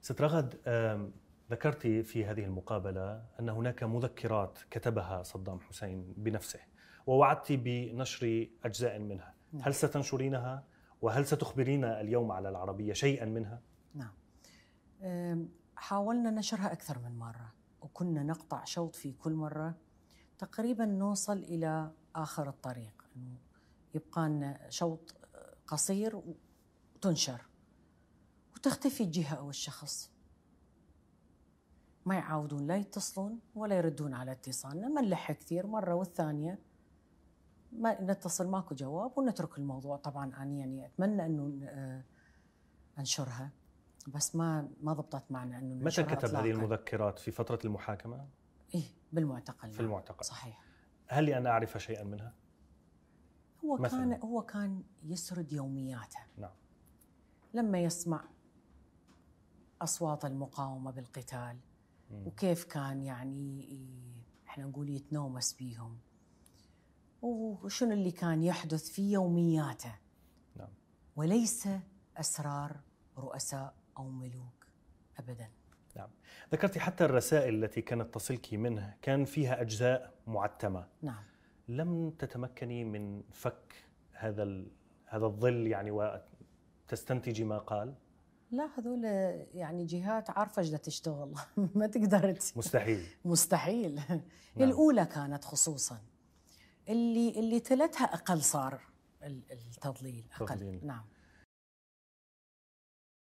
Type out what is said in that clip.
ست رغد ذكرت في هذه المقابلة أن هناك مذكرات كتبها صدام حسين بنفسه ووعدت بنشر أجزاء منها نعم. هل ستنشرينها وهل ستخبرينا اليوم على العربية شيئا منها؟ نعم حاولنا نشرها أكثر من مرة وكنا نقطع شوط في كل مرة تقريبا نوصل إلى آخر الطريق أنه يبقى لنا شوط آه، قصير وتنشر وتختفي الجهة أو الشخص ما يعاودون لا يتصلون ولا يردون على اتصالنا ما نلحق كثير مرة والثانية ما نتصل ماكو جواب ونترك الموضوع طبعا أنا يعني أتمنى أنه آه، أنشرها بس ما ما ضبطت معنا أنه متى كتب هذه المذكرات في فترة المحاكمة؟ إيه بالمعتقل في المعتقل صحيح هل أنا أعرف شيئا منها؟ هو مثلاً. كان هو كان يسرد يومياته نعم لما يسمع اصوات المقاومه بالقتال وكيف كان يعني احنا نقول يتنومس بيهم وشنو اللي كان يحدث في يومياته نعم. وليس اسرار رؤساء او ملوك ابدا نعم ذكرتي حتى الرسائل التي كانت تصلك منه كان فيها اجزاء معتمه نعم لم تتمكني من فك هذا هذا الظل يعني وتستنتجي ما قال لا هذول يعني جهات عارفه ايش تشتغل ما تقدر مستحيل مستحيل نعم. الاولى كانت خصوصا اللي اللي تلتها اقل صار التضليل اقل تضليل. نعم